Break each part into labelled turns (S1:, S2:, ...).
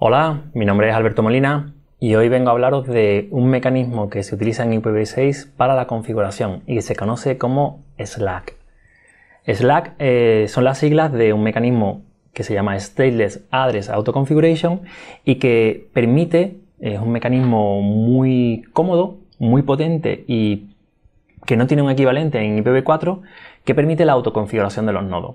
S1: Hola, mi nombre es Alberto Molina y hoy vengo a hablaros de un mecanismo que se utiliza en IPv6 para la configuración y que se conoce como Slack. Slack eh, son las siglas de un mecanismo que se llama Stateless Address Autoconfiguration y que permite, es un mecanismo muy cómodo, muy potente y que no tiene un equivalente en IPv4, que permite la autoconfiguración de los nodos.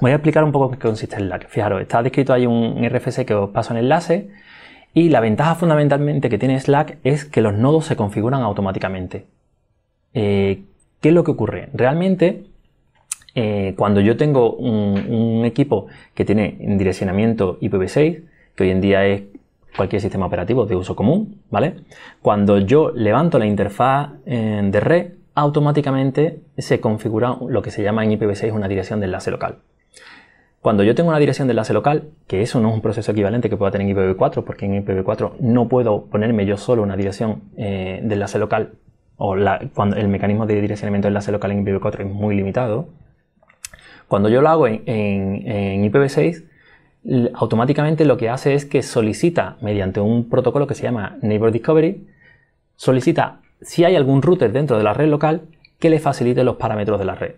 S1: Voy a explicar un poco qué consiste Slack. Fijaros, está descrito ahí un RFC que os paso en enlace y la ventaja fundamentalmente que tiene Slack es que los nodos se configuran automáticamente. Eh, ¿Qué es lo que ocurre? Realmente, eh, cuando yo tengo un, equipo que tiene direccionamiento IPv6, que hoy en día es cualquier sistema operativo de uso común, ¿vale? Cuando yo levanto la interfaz eh, de red, automáticamente se configura lo que se llama en IPv6 una dirección de enlace local. Cuando yo tengo una dirección de enlace local, que eso no es un proceso equivalente que pueda tener en IPv4, porque en IPv4 no puedo ponerme yo solo una dirección eh, de enlace local, o cuando el mecanismo de direccionamiento de enlace local en IPv4 es muy limitado. Cuando yo lo hago en IPv6, automáticamente lo que hace es que solicita, mediante un protocolo que se llama Neighbor Discovery, solicita si hay algún router dentro de la red local que le facilite los parámetros de la red.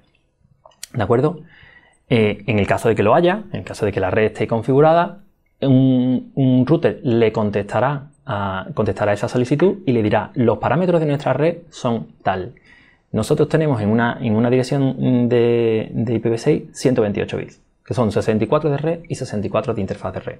S1: ¿De acuerdo? Eh, en el caso de que lo haya, en el caso de que la red esté configurada, un, router le contestará a, contestará esa solicitud y le dirá los parámetros de nuestra red son tal. Nosotros tenemos en una, dirección de, IPv6 128 bits, que son 64 de red y 64 de interfaz de red.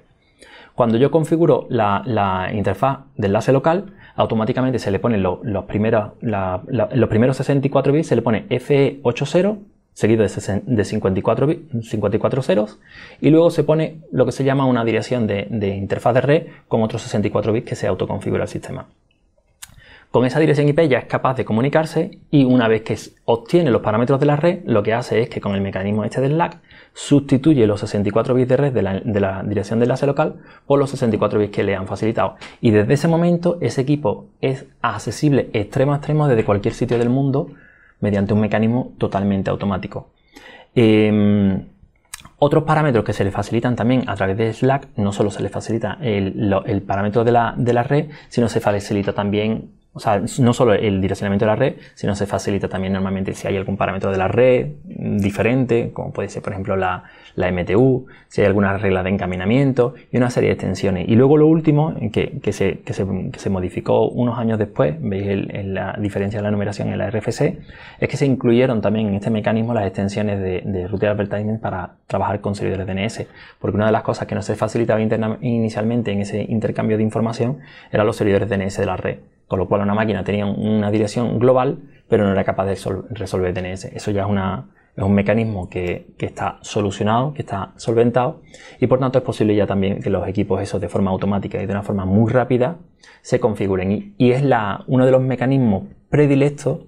S1: Cuando yo configuro la, interfaz de enlace local, automáticamente se le ponen los, primeros, los primeros 64 bits, se le pone FE80 seguido de, 54, 54, ceros, y luego se pone lo que se llama una dirección de, interfaz de red con otros 64 bits que se autoconfigura el sistema. Con esa dirección IP ya es capaz de comunicarse y una vez que obtiene los parámetros de la red, lo que hace es que con el mecanismo este del LAC sustituye los 64 bits de red de la, de la, dirección de enlace local por los 64 bits que le han facilitado. Y desde ese momento ese equipo es accesible extremo a extremo desde cualquier sitio del mundo mediante un mecanismo totalmente automático. Em, otros parámetros que se le facilitan también a través de Slack, no solo se le facilita el, parámetro de la, de la, red, sino se facilita también o sea, no solo el direccionamiento de la red, sino se facilita también normalmente si hay algún parámetro de la red diferente, como puede ser, por ejemplo, la, MTU, si hay alguna regla de encaminamiento y una serie de extensiones. Y luego lo último, que, que, se, modificó unos años después, veis la diferencia de la numeración en la RFC, es que se incluyeron también en este mecanismo las extensiones de, de Router Advertisement para trabajar con servidores DNS, porque una de las cosas que no se facilitaba inicialmente en ese intercambio de información eran los servidores DNS de la red con lo cual una máquina tenía una dirección global, pero no era capaz de resolver DNS. Eso ya es, un mecanismo que, está solucionado, que está solventado, y por tanto es posible ya también que los equipos esos de forma automática y de una forma muy rápida se configuren. Y, es uno de los mecanismos predilectos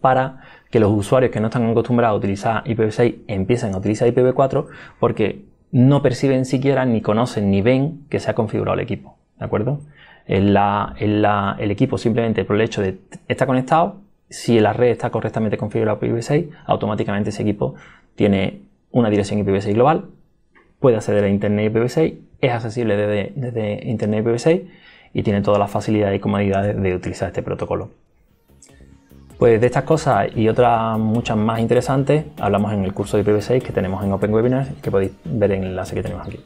S1: para que los usuarios que no están acostumbrados a utilizar IPv6 empiecen a utilizar IPv4 porque no perciben siquiera, ni conocen, ni ven que se ha configurado el equipo. ¿De acuerdo? el equipo simplemente por el hecho de estar conectado, si la red está correctamente configurada por IPv6, automáticamente ese equipo tiene una dirección IPv6 global, puede acceder a Internet IPv6, es accesible desde, Internet IPv6 y tiene todas las facilidades y comodidades de utilizar este protocolo. Pues de estas cosas y otras muchas más interesantes hablamos en el curso de IPv6 que tenemos en Open Webinar que podéis ver en el enlace que tenemos aquí.